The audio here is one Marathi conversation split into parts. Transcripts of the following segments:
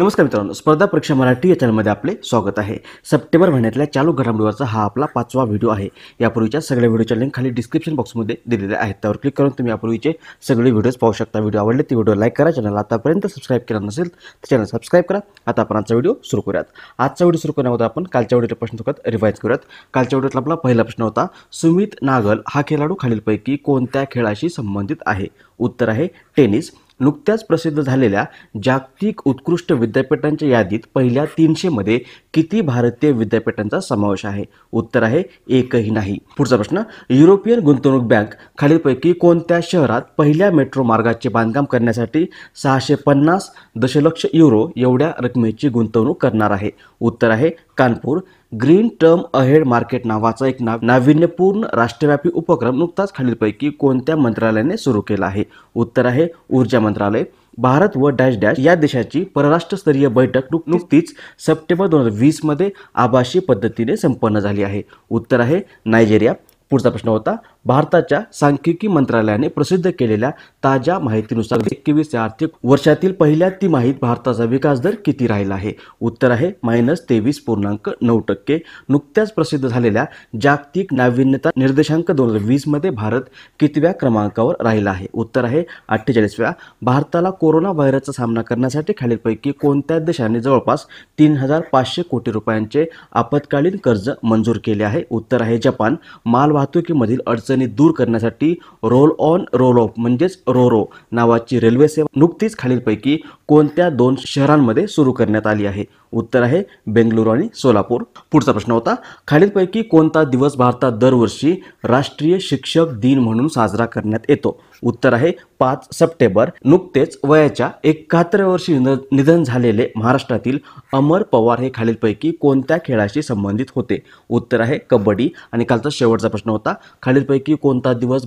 नमस्कार मित्रांनो स्पर्धा परीक्षा मराठी या चॅनलमध्ये आपले स्वागत आहे सप्टेंबर महिन्यातल्या चालू घडामोडीवरचा हा आपला पाचवा व्हिडिओ आहे यापूर्वीच्या सगळ्या व्हिडिओच्या लिंक खाली डिस्क्रिप्शन बॉक्समध्ये दिलेल्या आहेत त्यावर क्लिक करून तुम्ही यापूर्वीचे सगळे व्हिडिओज पाहू शकता व्हिडिओ आवडले ते व्हिडिओ लाईक करा चॅनल आतापर्यंत सबस्क्राईब केला नसेल तर चॅनल सबस्क्राईब करा आता आपण आजचा व्हिडिओ सुरू करूयात आजचा व्हिडिओ सुरू करण्यामध्ये आपण कालच्या व्हिडिओचे प्रश्न थोडं रिवाईज करूयात कालच्या व्हिडिओतला आपला पहिला प्रश्न होता सुमित नागल हा खेळाडू खालीलपैकी कोणत्या खेळाशी संबंधित आहे उत्तर आहे टेनिस नुकत्याच प्रसिद्ध झालेल्या जागतिक उत्कृष्ट विद्यापीठांच्या यादीत पहिल्या तीनशेमध्ये किती भारतीय विद्यापीठांचा समावेश आहे उत्तर आहे एकही नाही पुढचा प्रश्न युरोपियन गुंतवणूक बँक खालीलपैकी कोणत्या शहरात पहिल्या मेट्रो मार्गाचे बांधकाम करण्यासाठी सहाशे पन्नास दशलक्ष युरो एवढ्या रकमेची गुंतवणूक करणार आहे उत्तर आहे Kanpur green term ahead market नावाचा एक नाव नाविन्यपूर्ण राष्ट्रव्यापी उपक्रम नुकताच खालीलपैकी कोणत्या मंत्रालयाने सुरू केला आहे उत्तर आहे ऊर्जा मंत्रालय भारत व डॅश डॅश या देशाची परराष्ट्रस्तरीय बैठक नुकतीच सप्टेंबर दोन हजार वीसमध्ये आभासी पद्धतीने संपन्न झाली आहे उत्तर आहे नायजेरिया पुढचा प्रश्न होता भारताच्या सांख्यिकी मंत्रालयाने प्रसिद्ध केलेल्या ताज्या माहितीनुसार एकवीस या आर्थिक वर्षातील पहिल्या तिमाहीत भारताचा विकास दर किती राहिला आहे उत्तर आहे मायनस तेवीस पूर्णांक नऊ टक्के नुकत्याच प्रसिद्ध झालेल्या जागतिक नाविन्यता निर्देशांक दोन हजार वीसमध्ये भारत कितव्या क्रमांकावर राहिला आहे उत्तर आहे अठ्ठेचाळीसव्या भारताला कोरोना व्हायरसचा सामना करण्यासाठी खालीलपैकी कोणत्या देशाने जवळपास तीन हजार पाचशे कोटी रुपयांचे आपत्कालीन कर्ज मंजूर केले आहे उत्तर आहे जपान मालवाहतुकीमधील अडचण अडचणी दूर करण्यासाठी रोल ऑन रोल ऑफ म्हणजेच रोरो नावाची रेल्वे सेवा नुकतीच खालीलपैकी कोणत्या दोन शहरांमध्ये सुरू करण्यात आली आहे उत्तर आहे बेंगलुरू आणि सोलापूर पुढचा प्रश्न होता खालीलपैकी कोणता दिवस भारतात दरवर्षी राष्ट्रीय शिक्षक दिन म्हणून साजरा करण्यात येतो उत्तर आहे पाच सप्टेंबर नुकतेच वयाच्या एकाहत्तर वर्षी निधन झालेले महाराष्ट्रातील अमर पवार हे खालीलपैकी कोणत्या खेळाशी संबंधित होते उत्तर आहे कबड्डी आणि कालचा शेवटचा प्रश्न होता खालीलपैकी कोणता दिवस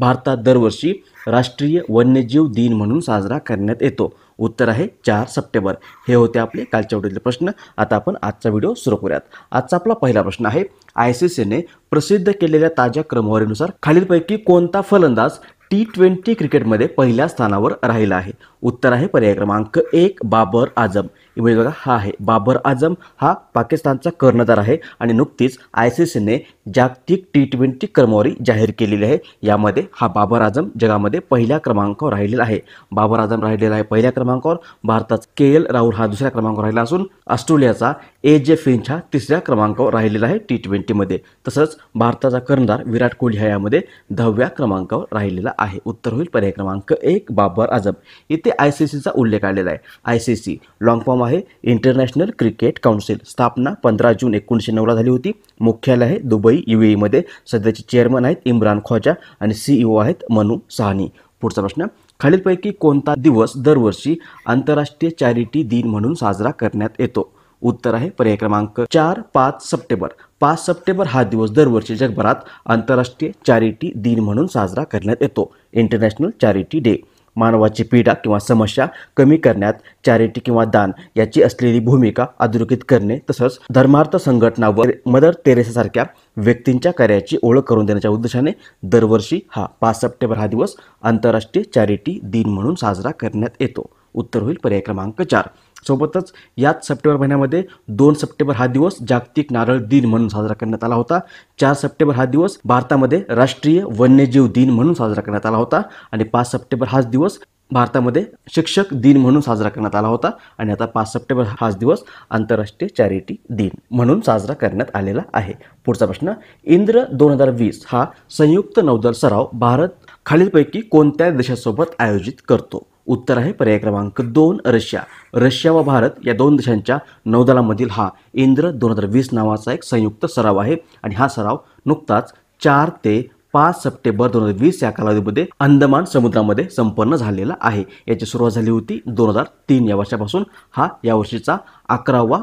भारतात दरवर्षी राष्ट्रीय वन्यजीव दिन म्हणून साजरा करण्यात येतो उत्तर आहे चार सप्टेंबर हे होते आपले कालच्या आवडीतले प्रश्न आता आपण आजचा व्हिडिओ सुरू करूयात आजचा आपला पहिला प्रश्न आहे आय सी सीने प्रसिद्ध केलेल्या ताज्या क्रमवारीनुसार खालीलपैकी कोणता फलंदाज टी ट्वेंटी क्रिकेटमध्ये पहिल्या स्थानावर राहिला आहे उत्तर आहे पर्याय क्रमांक एक बाबर आजम म्हणजे बघा हा आहे बाबर आजम हा पाकिस्तानचा कर्णधार आहे आणि नुकतीच आय सी सीने जागतिक टी ट्वेंटी क्रमवारी जाहीर केलेली आहे यामध्ये हा बाबर आजम जगामध्ये पहिल्या क्रमांकावर राहिलेला आहे बाबर आजम राहिलेला आहे पहिल्या क्रमांकावर भारताचा के एल राहुल हा दुसऱ्या क्रमांकावर राहिला असून ऑस्ट्रेलियाचा ए जे फिंच हा तिसऱ्या क्रमांकावर राहिलेला आहे टी ट्वेंटीमध्ये तसंच भारताचा कर्णधार विराट कोहली हा यामध्ये दहाव्या क्रमांकावर राहिलेला आहे उत्तर होईल पर्याय क्रमांक एक बाबर आजम इथे आय सी सीचा उल्लेख आलेला आहे I C C long form आहे इंटरनॅशनल क्रिकेट काउन्सिल स्थापना पंधरा जून एकोणीसशे नऊला झाली होती मुख्यालय आहे दुबई यू एमध्ये सध्याचे चेअरमन आहेत इम्रान ख्वाजा आणि सीईओ e आहेत मनू साहनी पुढचा प्रश्न खालीलपैकी कोणता दिवस दरवर्षी आंतरराष्ट्रीय चॅरिटी दिन म्हणून साजरा करण्यात येतो उत्तर आहे पर्याय क्रमांक चार पाच सप्टेंबर पाच सप्टेंबर हा दिवस दरवर्षी जगभरात आंतरराष्ट्रीय चॅरिटी दिन म्हणून साजरा करण्यात येतो इंटरनॅशनल चॅरिटी डे मानवाची पीडा किंवा समस्या कमी करण्यात चॅरिटी किंवा दान याची असलेली भूमिका अधोरेखित करणे तसंच धर्मार्थ संघटना व मदर सारख्या व्यक्तींच्या कार्याची ओळख करून देण्याच्या उद्देशाने दरवर्षी हा पाच सप्टेंबर हा दिवस आंतरराष्ट्रीय चॅरिटी दिन म्हणून साजरा करण्यात येतो उत्तर होईल पर्याय क्रमांक चार सोबतच याच सप्टेंबर महिन्यामध्ये दोन सप्टेंबर हा दिवस जागतिक नारळ दिन म्हणून साजरा करण्यात आला होता चार सप्टेंबर हा दिवस भारतामध्ये राष्ट्रीय वन्यजीव दिन म्हणून साजरा करण्यात आला होता आणि पाच सप्टेंबर हाच दिवस भारतामध्ये शिक्षक दिन म्हणून साजरा करण्यात आला होता आणि आता पाच सप्टेंबर हाच दिवस आंतरराष्ट्रीय चॅरिटी दिन म्हणून साजरा करण्यात आलेला आहे पुढचा प्रश्न इंद्र दोन हजार वीस हा संयुक्त नौदल सराव भारत खालीलपैकी कोणत्या देशासोबत आयोजित करतो उत्तर आहे पर्याय क्रमांक दोन रशिया रशिया व भारत या दोन देशांच्या नौदलामधील हा इंद्र दोन हजार वीस नावाचा एक संयुक्त सराव आहे आणि हा सराव नुकताच चार ते पाच सप्टेंबर दोन हजार वीस या कालावधीमध्ये अंदमान समुद्रामध्ये संपन्न झालेला आहे याची सुरुवात झाली होती दोन हजार तीन या वर्षापासून हा यावर्षीचा अकरावा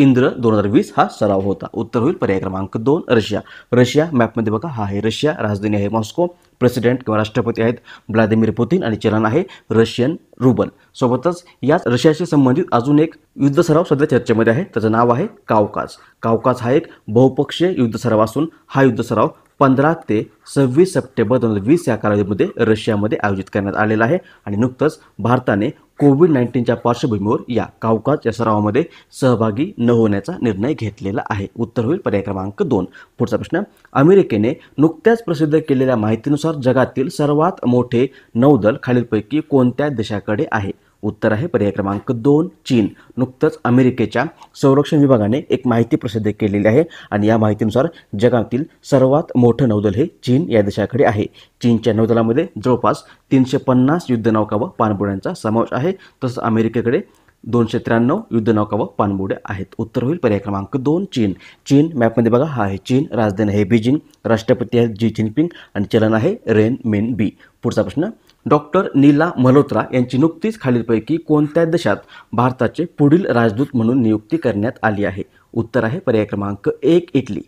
इंद्र दोन हजार वीस हा सराव होता उत्तर होईल पर्याय क्रमांक दोन रशिया रशिया मॅपमध्ये बघा हा आहे रशिया राजधानी आहे मॉस्को प्रेसिडेंट किंवा राष्ट्रपती आहेत व्लादिमीर पुतीन आणि चलन आहे रशियन रुबल सोबतच याच रशियाशी संबंधित अजून एक युद्ध सराव सध्या चर्चेमध्ये आहे त्याचं नाव आहे कावकाज कावकाज हा एक बहुपक्षीय युद्ध सराव असून हा युद्ध सराव पंधरा ते सव्वीस सप्टेंबर दोन हजार वीस या कालावधीमध्ये रशियामध्ये आयोजित करण्यात आलेला आहे आणि नुकतंच भारताने कोविड नाईन्टीनच्या पार्श्वभूमीवर या कावकाज या सरावामध्ये सहभागी न होण्याचा निर्णय घेतलेला आहे उत्तर होईल पर्याय क्रमांक दोन पुढचा प्रश्न अमेरिकेने नुकत्याच प्रसिद्ध केलेल्या माहितीनुसार जगातील सर्वात मोठे नौदल खालीलपैकी कोणत्या देशाकडे आहे उत्तर आहे पर्याय क्रमांक दोन चीन नुकतंच अमेरिकेच्या संरक्षण विभागाने एक माहिती प्रसिद्ध केलेली आहे आणि या माहितीनुसार जगातील सर्वात मोठं नौदल हे चीन या देशाकडे आहे चीनच्या नौदलामध्ये जवळपास तीनशे पन्नास युद्धनौका व पाणबुड्यांचा समावेश आहे तसंच अमेरिकेकडे दोनशे त्र्याण्णव युद्धनौका व पाणबुड्या आहेत उत्तर होईल पर्याय क्रमांक दोन चीन चीन मॅपमध्ये बघा हा आहे चीन राजधानी आहे बीजिंग राष्ट्रपती आहेत जी जिनपिंग आणि चलन आहे रेन मेन बी पुढचा प्रश्न डॉक्टर नीला मल्होत्रा यांची नुकतीच खालीलपैकी कोणत्या देशात भारताचे पुढील राजदूत म्हणून नियुक्ती करण्यात आली आहे उत्तर आहे पर्याय क्रमांक एक इटली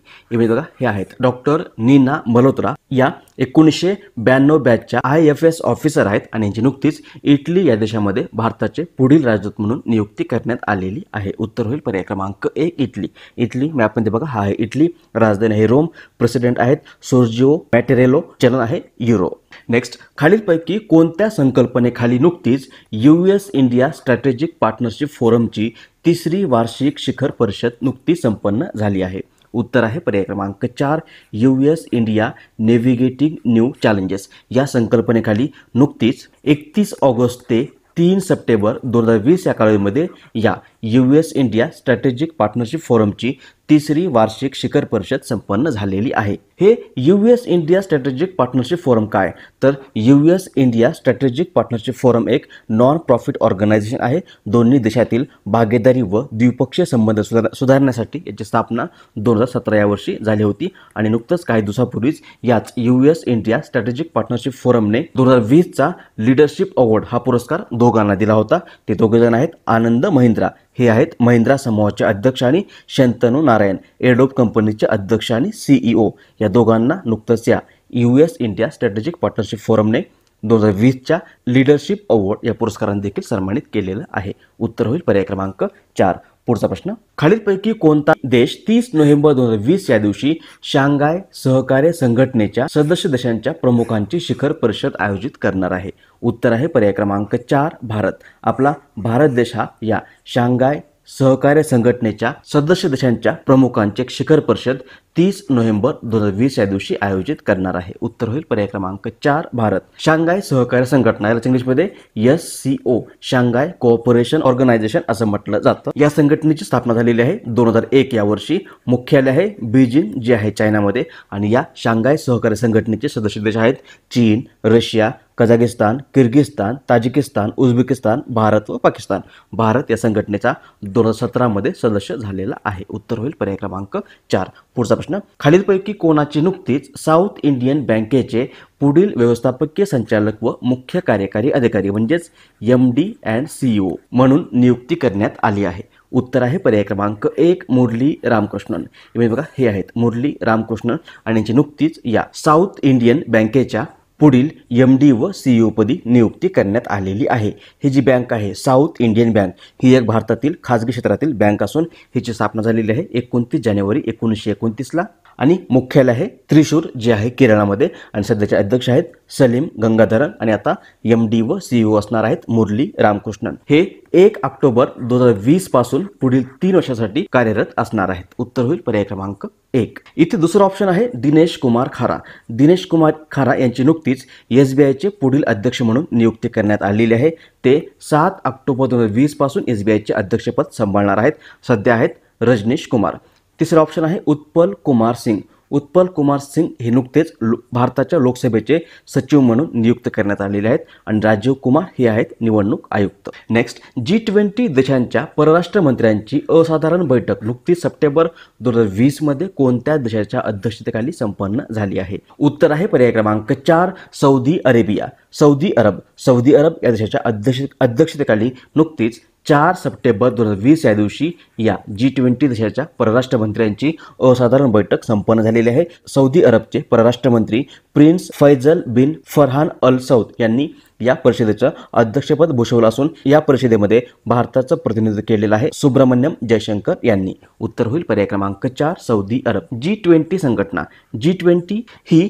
बघा हे आहेत डॉक्टर नीना मल्होत्रा या एकोणीसशे ब्याण्णव बॅचच्या आय एफ एस ऑफिसर आहेत आणि यांची नुकतीच इटली या देशामध्ये भारताचे पुढील राजदूत म्हणून नियुक्ती करण्यात आलेली आहे उत्तर होईल पर्याय क्रमांक एक इटली इटली मॅपमध्ये बघा हा आहे इटली राजधानी आहे रोम प्रेसिडेंट आहेत सोर्जिओ मॅटेरेलो चलन आहे युरो नेक्स्ट खालीलपैकी कोणत्या संकल्पनेखाली नुकतीच U S India strategic partnership फोरमची तिसरी वार्षिक शिखर परिषद नुकती संपन्न झाली आहे उत्तर आहे पर्याय क्रमांक चार U S India navigating new challenges या संकल्पनेखाली नुकतीच एकतीस ऑगस्ट ते तीन सप्टेंबर दोन हजार वीस या कालावधीमध्ये या U S India strategic partnership फोरमची तिसरी वार्षिक शिखर परिषद संपन्न झालेली आहे हे U S India strategic partnership forum काय तर U S India strategic partnership forum एक नॉन प्रॉफिट ऑर्गनायझेशन आहे दोन्ही देशातील भागीदारी व द्विपक्षीय संबंध सुधारण्यासाठी याची स्थापना दोन हजार सतरा या वर्षी झाली होती आणि नुकतंच काही दिवसापूर्वीच याच U S India strategic partnership फोरमने दोन हजार वीसचा लिडरशिप अवॉर्ड हा पुरस्कार दोघांना दिला होता ते दोघे आहेत आनंद महिंद्रा हे आहेत महिंद्रा समूहाचे अध्यक्ष आणि शंतनू नारायण एडोब कंपनीचे अध्यक्ष आणि सीईओ e या दोघांना नुकतंच या U S India strategic partnership फोरमने दोन हजार वीसच्या लिडरशिप अवॉर्ड या पुरस्कारांनी देखील सन्मानित केलेलं आहे उत्तर होईल पर्याय क्रमांक चार पुढचा प्रश्न खालीलपैकी कोणता देश तीस नोव्हेंबर दोन हजार वीस या दिवशी शांघाय सहकार्य संघटनेच्या सदस्य देशांच्या प्रमुखांची शिखर परिषद आयोजित करणार आहे उत्तर आहे पर्याय क्रमांक चार भारत आपला भारत देश हा या शांघाय सहकार्य संघटनेच्या सदस्य देशांच्या प्रमुखांची शिखर परिषद तीस नोव्हेंबर दोन हजार वीस या दिवशी आयोजित करणार आहे उत्तर होईल पर्याय क्रमांक चार भारत शांघाय सहकार्य संघटना याला इंग्लिशमध्ये S C O Shanghai cooperation organisation असं म्हटलं जातं या संघटनेची स्थापना झालेली आहे दोन हजार एक या वर्षी मुख्यालय आहे बीजिंग जे आहे चायनामध्ये आणि या शांघाय सहकार्य संघटनेचे सदस्य देश आहेत चीन Russia Kazakhstan Kyrgyzstan Tajikistan Uzbekistan Bharat व पाकिस्तान भारत या संघटनेचा दोन हजार सतरामध्ये सदस्य झालेला आहे उत्तर होईल पर्याय क्रमांक चार पुढचा प्रश्न खालीलपैकी कोणाची नुकतीच साऊथ इंडियन बँकेचे पुढील व्यवस्थापकीय संचालक व मुख्य कार्यकारी अधिकारी म्हणजेच एम डी अँड सीईओ म्हणून नियुक्ती करण्यात आली आहे उत्तर आहे पर्याय क्रमांक एक मुरली रामकृष्णन बघा हे आहेत मुरली रामकृष्णन आणि यांची नुकतीच या साऊथ इंडियन बँकेच्या पुढील एम डी व सीईओपदी e नियुक्ती करण्यात आलेली आहे ही जी बँक आहे साऊथ इंडियन बँक ही एक भारतातील खाजगी क्षेत्रातील बँक असून हिची स्थापना झालेली आहे एकोणतीस जानेवारी एकोणीसशे एकोणतीसला आणि मुख्यालय आहे त्रिशूर जे आहे केरळामध्ये आणि सध्याचे अध्यक्ष आहेत सलीम गंगाधरन आणि आता एम डी व सीईओ e असणार आहेत मुरली रामकृष्णन हे एक ऑक्टोबर दोन हजार वीस पासून पुढील तीन वर्षासाठी कार्यरत असणार आहेत उत्तर होईल पर्याय क्रमांक एक इथे दुसरा ऑप्शन आहे दिनेश कुमार खारा दिनेश कुमार खारा यांची नुकतीच एस बी आयचे पुढील अध्यक्ष म्हणून नियुक्ती करण्यात आलेली आहे ते सात ऑक्टोबर दोन हजार वीसपासून एस बी आयचे अध्यक्षपद सांभाळणार आहेत सध्या आहेत रजनीश कुमार तिसरा ऑप्शन आहे उत्पल कुमार सिंग उत्पल कुमार सिंग हे नुकतेच भारताच्या लोकसभेचे सचिव म्हणून नियुक्त करण्यात आलेले आहेत आणि राजीव कुमार हे आहेत निवडणूक आयुक्त नेक्स्ट जी ट्वेंटी देशांच्या परराष्ट्र मंत्र्यांची असाधारण बैठक नुकतीच सप्टेंबर दोन हजार मध्ये कोणत्या देशाच्या अध्यक्षतेखाली संपन्न झाली आहे उत्तर आहे पर्याय क्रमांक चार Saudi Arabia Saudi Arab Saudi Arab या देशाच्या अध्यक्ष अध्यक्षतेखाली नुकतीच चार सप्टेंबर दोन हजार वीस या दिवशी या जी ट्वेंटी देशाच्या परराष्ट्र मंत्र्यांची असाधारण बैठक संपन्न झालेली आहे सौदी अरबचे परराष्ट्र मंत्री prince Faisal bin Farhan al Saud यांनी या परिषदेचं अध्यक्षपद भूषवलं असून या परिषदेमध्ये भारताचं प्रतिनिधित्व केलेलं आहे सुब्रमण्यम जयशंकर यांनी उत्तर होईल पर्याय क्रमांक चार सौदी अरब जी ट्वेंटी संघटना जी ट्वेंटी ही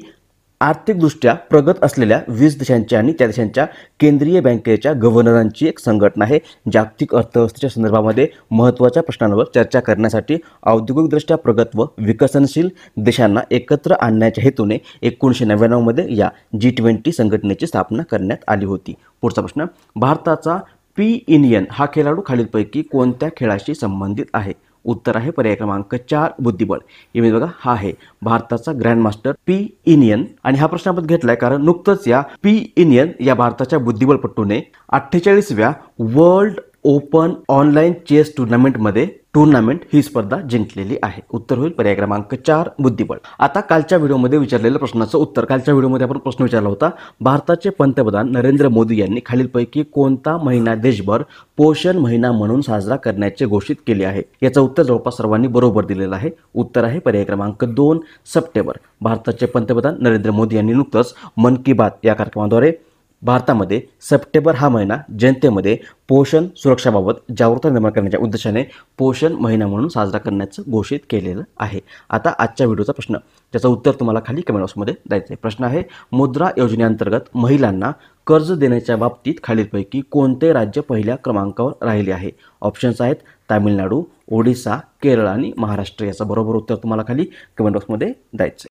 आर्थिकदृष्ट्या प्रगत असलेल्या वीस देशांच्या आणि त्या देशांच्या केंद्रीय बँकेच्या गव्हर्नरांची एक संघटना आहे जागतिक अर्थव्यवस्थेच्या संदर्भामध्ये महत्त्वाच्या प्रश्नांवर चर्चा करण्यासाठी औद्योगिकदृष्ट्या प्रगत व विकसनशील देशांना एकत्र आणण्याच्या हेतूने एकोणीसशे नव्याण्णवमध्ये या जी ट्वेंटी संघटनेची स्थापना करण्यात आली होती पुढचा प्रश्न भारताचा पी इंडियन हा खेळाडू खालीलपैकी कोणत्या खेळाशी संबंधित आहे उत्तर आहे पर्याय क्रमांक चार बुद्धिबळ इमेज बघा हा आहे भारताचा ग्रँडमास्टर पी इनियन आणि हा प्रश्न आपण घेतलाय कारण नुकतंच या पी इनियन या भारताच्या बुद्धिबळपटूने अठ्ठेचाळीसव्या वर्ल्ड ओपन ऑनलाईन चेस टुर्नामेंटमध्ये टुर्नामेंट ही स्पर्धा जिंकलेली आहे उत्तर होईल पर्याय क्रमांक चार बुद्धिबळ आता कालच्या व्हिडिओमध्ये विचारलेल्या प्रश्नाचं उत्तर कालच्या व्हिडिओमध्ये आपण प्रश्न विचारला होता भारताचे पंतप्रधान नरेंद्र मोदी यांनी खालीलपैकी कोणता महिना देशभर पोषण महिना म्हणून साजरा करण्याचे घोषित केले आहे याचं उत्तर जवळपास सर्वांनी बरोबर दिलेलं आहे उत्तर आहे पर्याय क्रमांक दोन सप्टेंबर भारताचे पंतप्रधान नरेंद्र मोदी यांनी नुकतंच मन की बात या कार्यक्रमाद्वारे भारतामध्ये सप्टेंबर हा महिना जनतेमध्ये पोषण सुरक्षाबाबत जागरूकता निर्माण करण्याच्या उद्देशाने पोषण महिना म्हणून साजरा करण्याचं घोषित केलेलं आहे आता आजच्या व्हिडिओचा प्रश्न त्याचं उत्तर तुम्हाला खाली कमेंट बॉक्समध्ये द्यायचं आहे प्रश्न आहे मुद्रा योजनेअंतर्गत महिलांना कर्ज देण्याच्या बाबतीत खालीलपैकी कोणते राज्य पहिल्या क्रमांकावर राहिले आहे ऑप्शन्स आहेत तामिळनाडू ओडिसा केरळ आणि महाराष्ट्र याचं बरोबर उत्तर तुम्हाला खाली कमेंट बॉक्समध्ये द्यायचं